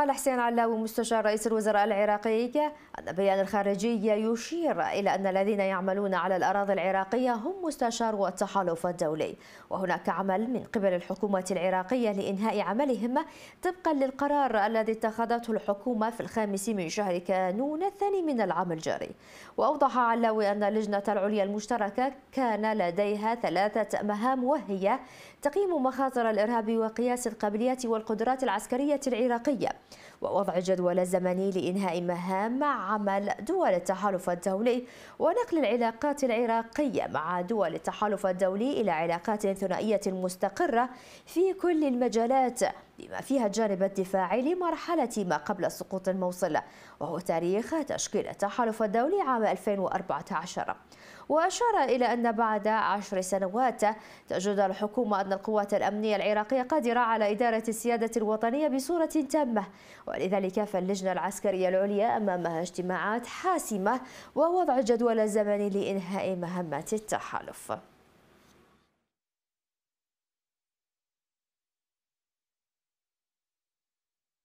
قال حسين علاوي مستشار رئيس الوزراء العراقي أن بيان الخارجية يشير إلى أن الذين يعملون على الأراضي العراقية هم مستشارو التحالف الدولي وهناك عمل من قبل الحكومة العراقية لإنهاء عملهم طبقا للقرار الذي اتخذته الحكومة في الخامس من شهر كانون الثاني من العام الجاري وأوضح علاوي أن اللجنة العليا المشتركة كان لديها ثلاثة مهام وهي تقييم مخاطر الإرهاب وقياس القابليات والقدرات العسكرية العراقية ووضع الجدول الزمني لإنهاء مهام عمل دول التحالف الدولي ونقل العلاقات العراقية مع دول التحالف الدولي إلى علاقات ثنائية مستقرة في كل المجالات بما فيها الجانب الدفاعي لمرحلة ما قبل سقوط الموصل وهو تاريخ تشكيل التحالف الدولي عام 2014 وأشار إلى أن بعد عشر سنوات تجد الحكومة أن القوات الأمنية العراقية قادرة على إدارة السيادة الوطنية بصورة تامة ولذلك فاللجنة العسكرية العليا أمامها اجتماعات حاسمة ووضع جدول زمني لإنهاء مهمة التحالف